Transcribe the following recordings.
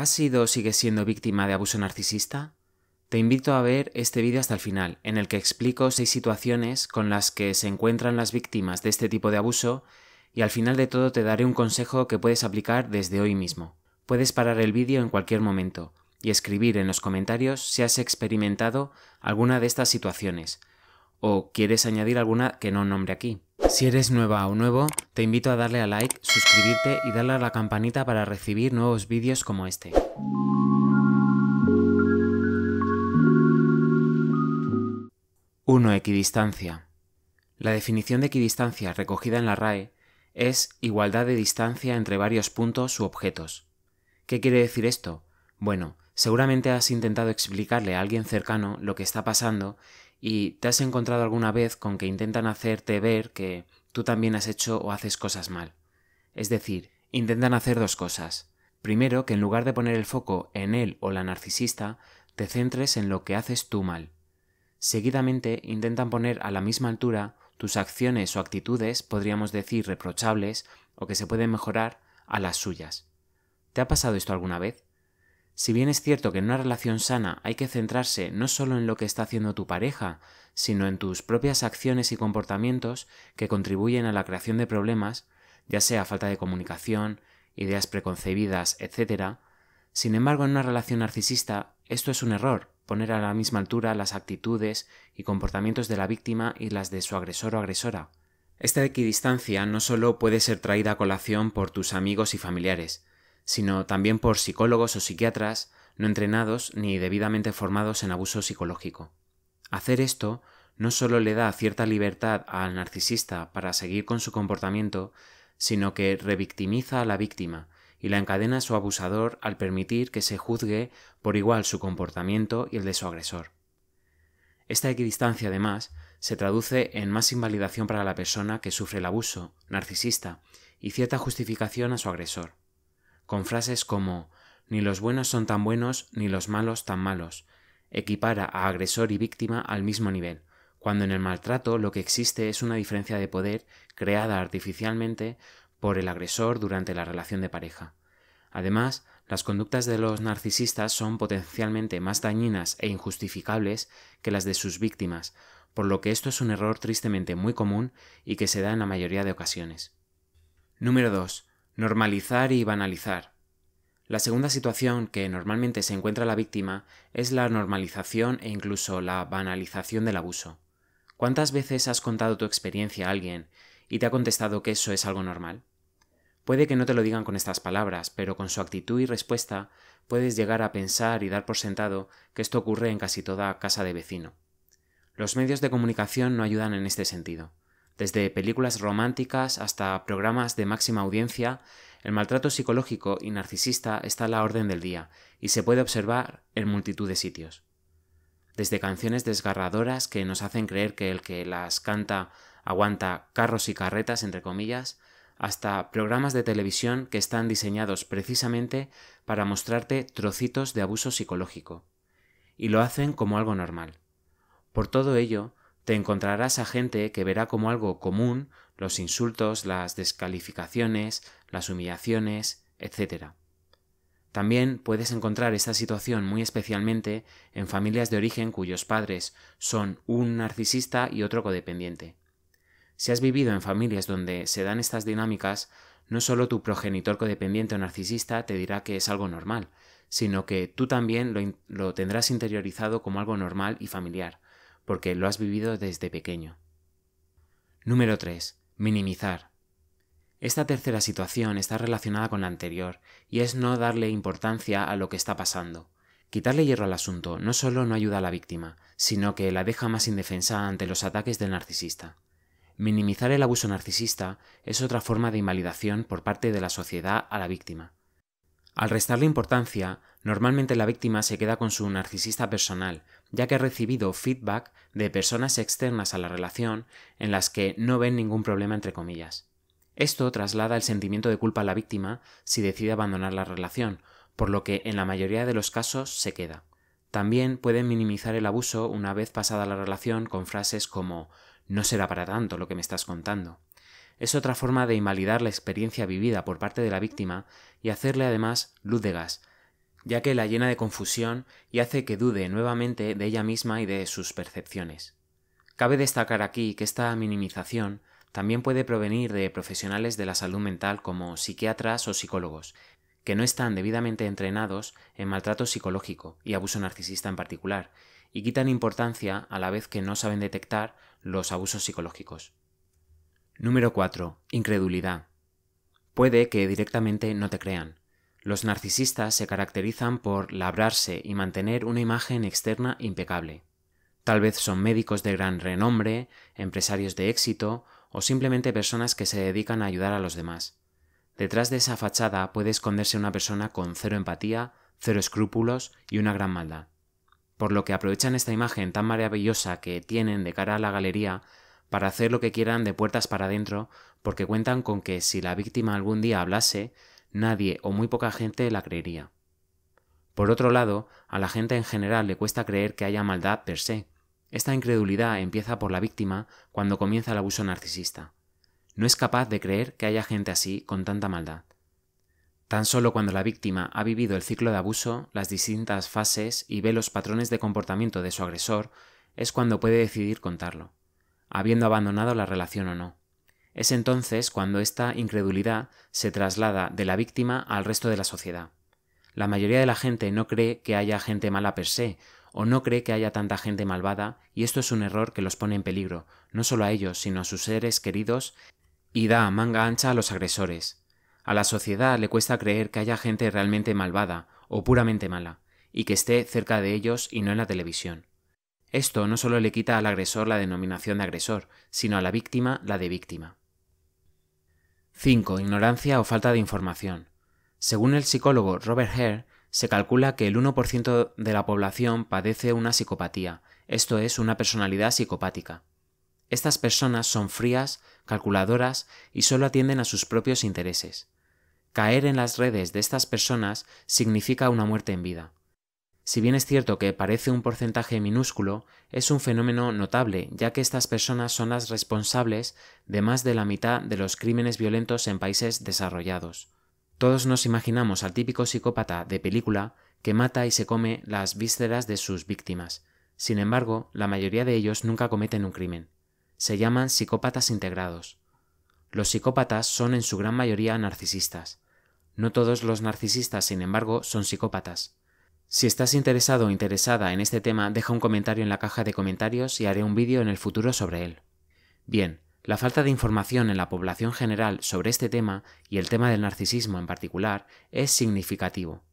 ¿Has sido o sigues siendo víctima de abuso narcisista? Te invito a ver este vídeo hasta el final, en el que explico seis situaciones con las que se encuentran las víctimas de este tipo de abuso y al final de todo te daré un consejo que puedes aplicar desde hoy mismo. Puedes parar el vídeo en cualquier momento y escribir en los comentarios si has experimentado alguna de estas situaciones o quieres añadir alguna que no nombre aquí. Si eres nueva o nuevo, te invito a darle a like, suscribirte y darle a la campanita para recibir nuevos vídeos como este. 1. Equidistancia. La definición de equidistancia recogida en la RAE es igualdad de distancia entre varios puntos u objetos. ¿Qué quiere decir esto? Bueno, seguramente has intentado explicarle a alguien cercano lo que está pasando ¿Y te has encontrado alguna vez con que intentan hacerte ver que tú también has hecho o haces cosas mal? Es decir, intentan hacer dos cosas. Primero, que en lugar de poner el foco en él o la narcisista, te centres en lo que haces tú mal. Seguidamente, intentan poner a la misma altura tus acciones o actitudes, podríamos decir reprochables, o que se pueden mejorar, a las suyas. ¿Te ha pasado esto alguna vez? Si bien es cierto que en una relación sana hay que centrarse no solo en lo que está haciendo tu pareja, sino en tus propias acciones y comportamientos que contribuyen a la creación de problemas, ya sea falta de comunicación, ideas preconcebidas, etc. Sin embargo, en una relación narcisista, esto es un error, poner a la misma altura las actitudes y comportamientos de la víctima y las de su agresor o agresora. Esta equidistancia no solo puede ser traída a colación por tus amigos y familiares, sino también por psicólogos o psiquiatras no entrenados ni debidamente formados en abuso psicológico. Hacer esto no solo le da cierta libertad al narcisista para seguir con su comportamiento, sino que revictimiza a la víctima y la encadena a su abusador al permitir que se juzgue por igual su comportamiento y el de su agresor. Esta equidistancia, además, se traduce en más invalidación para la persona que sufre el abuso narcisista y cierta justificación a su agresor con frases como ni los buenos son tan buenos ni los malos tan malos. Equipara a agresor y víctima al mismo nivel, cuando en el maltrato lo que existe es una diferencia de poder creada artificialmente por el agresor durante la relación de pareja. Además, las conductas de los narcisistas son potencialmente más dañinas e injustificables que las de sus víctimas, por lo que esto es un error tristemente muy común y que se da en la mayoría de ocasiones. Número 2. Normalizar y banalizar. La segunda situación que normalmente se encuentra la víctima es la normalización e incluso la banalización del abuso. ¿Cuántas veces has contado tu experiencia a alguien y te ha contestado que eso es algo normal? Puede que no te lo digan con estas palabras, pero con su actitud y respuesta puedes llegar a pensar y dar por sentado que esto ocurre en casi toda casa de vecino. Los medios de comunicación no ayudan en este sentido. Desde películas románticas hasta programas de máxima audiencia, el maltrato psicológico y narcisista está a la orden del día y se puede observar en multitud de sitios. Desde canciones desgarradoras que nos hacen creer que el que las canta aguanta carros y carretas, entre comillas, hasta programas de televisión que están diseñados precisamente para mostrarte trocitos de abuso psicológico. Y lo hacen como algo normal. Por todo ello, te encontrarás a gente que verá como algo común los insultos, las descalificaciones, las humillaciones, etc. También puedes encontrar esta situación muy especialmente en familias de origen cuyos padres son un narcisista y otro codependiente. Si has vivido en familias donde se dan estas dinámicas, no solo tu progenitor codependiente o narcisista te dirá que es algo normal, sino que tú también lo, lo tendrás interiorizado como algo normal y familiar, porque lo has vivido desde pequeño. Número 3. Minimizar. Esta tercera situación está relacionada con la anterior y es no darle importancia a lo que está pasando. Quitarle hierro al asunto no solo no ayuda a la víctima, sino que la deja más indefensa ante los ataques del narcisista. Minimizar el abuso narcisista es otra forma de invalidación por parte de la sociedad a la víctima. Al restarle importancia, normalmente la víctima se queda con su narcisista personal, ya que ha recibido feedback de personas externas a la relación en las que no ven ningún problema entre comillas. Esto traslada el sentimiento de culpa a la víctima si decide abandonar la relación, por lo que en la mayoría de los casos se queda. También pueden minimizar el abuso una vez pasada la relación con frases como no será para tanto lo que me estás contando. Es otra forma de invalidar la experiencia vivida por parte de la víctima y hacerle además luz de gas ya que la llena de confusión y hace que dude nuevamente de ella misma y de sus percepciones. Cabe destacar aquí que esta minimización también puede provenir de profesionales de la salud mental como psiquiatras o psicólogos, que no están debidamente entrenados en maltrato psicológico y abuso narcisista en particular, y quitan importancia a la vez que no saben detectar los abusos psicológicos. Número 4. Incredulidad. Puede que directamente no te crean, los narcisistas se caracterizan por labrarse y mantener una imagen externa impecable. Tal vez son médicos de gran renombre, empresarios de éxito o simplemente personas que se dedican a ayudar a los demás. Detrás de esa fachada puede esconderse una persona con cero empatía, cero escrúpulos y una gran maldad. Por lo que aprovechan esta imagen tan maravillosa que tienen de cara a la galería para hacer lo que quieran de puertas para adentro, porque cuentan con que si la víctima algún día hablase, nadie o muy poca gente la creería. Por otro lado, a la gente en general le cuesta creer que haya maldad per se. Esta incredulidad empieza por la víctima cuando comienza el abuso narcisista. No es capaz de creer que haya gente así con tanta maldad. Tan solo cuando la víctima ha vivido el ciclo de abuso, las distintas fases y ve los patrones de comportamiento de su agresor, es cuando puede decidir contarlo, habiendo abandonado la relación o no. Es entonces cuando esta incredulidad se traslada de la víctima al resto de la sociedad. La mayoría de la gente no cree que haya gente mala per se, o no cree que haya tanta gente malvada, y esto es un error que los pone en peligro, no solo a ellos, sino a sus seres queridos, y da manga ancha a los agresores. A la sociedad le cuesta creer que haya gente realmente malvada, o puramente mala, y que esté cerca de ellos y no en la televisión. Esto no solo le quita al agresor la denominación de agresor, sino a la víctima la de víctima. 5. Ignorancia o falta de información. Según el psicólogo Robert Hare, se calcula que el 1% de la población padece una psicopatía, esto es, una personalidad psicopática. Estas personas son frías, calculadoras y solo atienden a sus propios intereses. Caer en las redes de estas personas significa una muerte en vida. Si bien es cierto que parece un porcentaje minúsculo, es un fenómeno notable, ya que estas personas son las responsables de más de la mitad de los crímenes violentos en países desarrollados. Todos nos imaginamos al típico psicópata de película que mata y se come las vísceras de sus víctimas. Sin embargo, la mayoría de ellos nunca cometen un crimen. Se llaman psicópatas integrados. Los psicópatas son en su gran mayoría narcisistas. No todos los narcisistas, sin embargo, son psicópatas. Si estás interesado o interesada en este tema, deja un comentario en la caja de comentarios y haré un vídeo en el futuro sobre él. Bien, la falta de información en la población general sobre este tema y el tema del narcisismo en particular es significativo.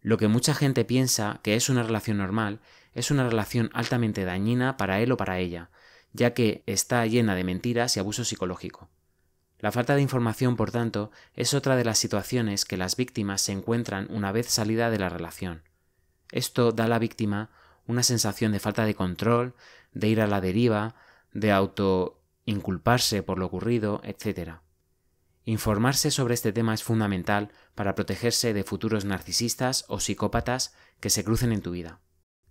Lo que mucha gente piensa que es una relación normal es una relación altamente dañina para él o para ella, ya que está llena de mentiras y abuso psicológico. La falta de información, por tanto, es otra de las situaciones que las víctimas se encuentran una vez salida de la relación. Esto da a la víctima una sensación de falta de control, de ir a la deriva, de autoinculparse por lo ocurrido, etc. Informarse sobre este tema es fundamental para protegerse de futuros narcisistas o psicópatas que se crucen en tu vida.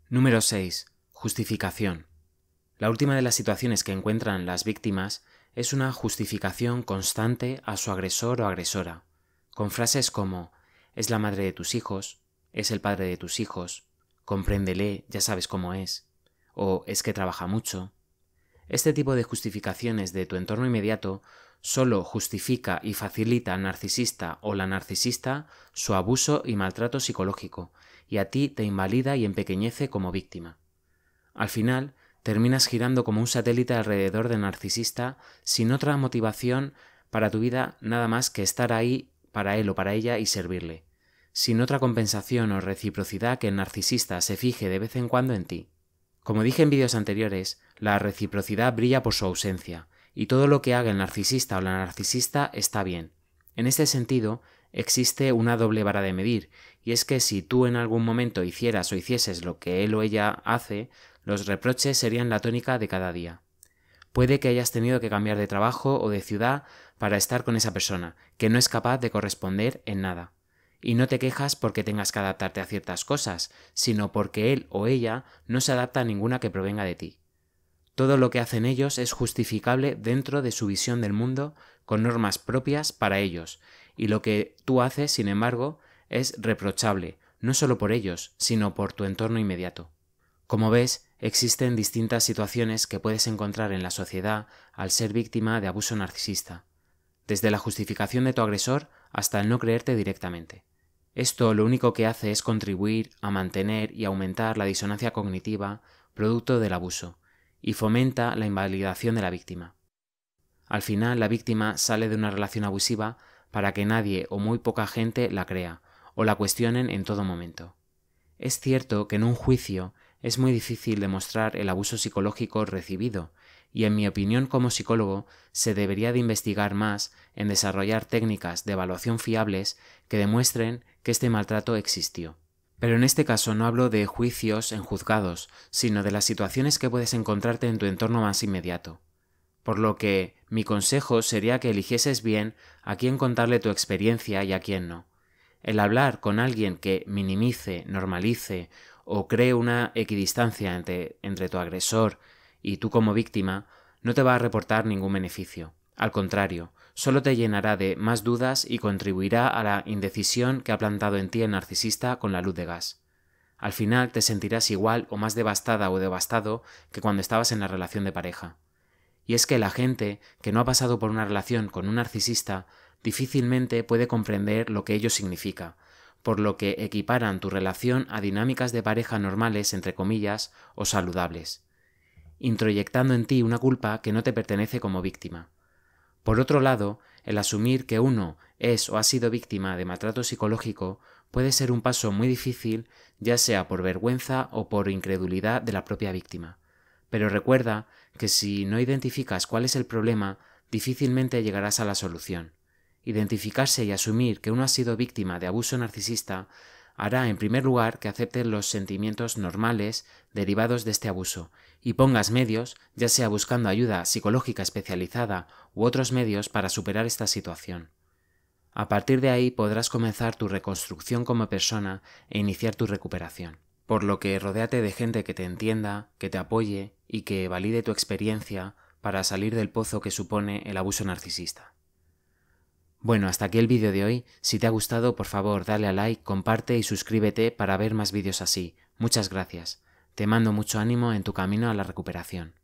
Número 6. Justificación. La última de las situaciones que encuentran las víctimas es una justificación constante a su agresor o agresora, con frases como es la madre de tus hijos, es el padre de tus hijos, compréndele, ya sabes cómo es, o es que trabaja mucho. Este tipo de justificaciones de tu entorno inmediato solo justifica y facilita al narcisista o la narcisista su abuso y maltrato psicológico, y a ti te invalida y empequeñece como víctima. Al final, terminas girando como un satélite alrededor del narcisista sin otra motivación para tu vida nada más que estar ahí para él o para ella y servirle, sin otra compensación o reciprocidad que el narcisista se fije de vez en cuando en ti. Como dije en vídeos anteriores, la reciprocidad brilla por su ausencia, y todo lo que haga el narcisista o la narcisista está bien. En este sentido, existe una doble vara de medir, y es que si tú en algún momento hicieras o hicieses lo que él o ella hace, los reproches serían la tónica de cada día. Puede que hayas tenido que cambiar de trabajo o de ciudad para estar con esa persona, que no es capaz de corresponder en nada. Y no te quejas porque tengas que adaptarte a ciertas cosas, sino porque él o ella no se adapta a ninguna que provenga de ti. Todo lo que hacen ellos es justificable dentro de su visión del mundo, con normas propias para ellos, y lo que tú haces, sin embargo, es reprochable, no solo por ellos, sino por tu entorno inmediato. Como ves, existen distintas situaciones que puedes encontrar en la sociedad al ser víctima de abuso narcisista, desde la justificación de tu agresor hasta el no creerte directamente. Esto lo único que hace es contribuir a mantener y aumentar la disonancia cognitiva producto del abuso, y fomenta la invalidación de la víctima. Al final, la víctima sale de una relación abusiva para que nadie o muy poca gente la crea o la cuestionen en todo momento. Es cierto que en un juicio es muy difícil demostrar el abuso psicológico recibido, y en mi opinión como psicólogo se debería de investigar más en desarrollar técnicas de evaluación fiables que demuestren que este maltrato existió. Pero en este caso no hablo de juicios en juzgados, sino de las situaciones que puedes encontrarte en tu entorno más inmediato por lo que mi consejo sería que eligieses bien a quién contarle tu experiencia y a quién no. El hablar con alguien que minimice, normalice o cree una equidistancia entre, entre tu agresor y tú como víctima no te va a reportar ningún beneficio. Al contrario, solo te llenará de más dudas y contribuirá a la indecisión que ha plantado en ti el narcisista con la luz de gas. Al final te sentirás igual o más devastada o devastado que cuando estabas en la relación de pareja. Y es que la gente que no ha pasado por una relación con un narcisista difícilmente puede comprender lo que ello significa, por lo que equiparan tu relación a dinámicas de pareja normales, entre comillas, o saludables, introyectando en ti una culpa que no te pertenece como víctima. Por otro lado, el asumir que uno es o ha sido víctima de maltrato psicológico puede ser un paso muy difícil, ya sea por vergüenza o por incredulidad de la propia víctima. Pero recuerda que si no identificas cuál es el problema, difícilmente llegarás a la solución. Identificarse y asumir que uno ha sido víctima de abuso narcisista hará en primer lugar que aceptes los sentimientos normales derivados de este abuso y pongas medios, ya sea buscando ayuda psicológica especializada u otros medios para superar esta situación. A partir de ahí podrás comenzar tu reconstrucción como persona e iniciar tu recuperación por lo que rodéate de gente que te entienda, que te apoye y que valide tu experiencia para salir del pozo que supone el abuso narcisista. Bueno, hasta aquí el vídeo de hoy. Si te ha gustado, por favor, dale a like, comparte y suscríbete para ver más vídeos así. Muchas gracias. Te mando mucho ánimo en tu camino a la recuperación.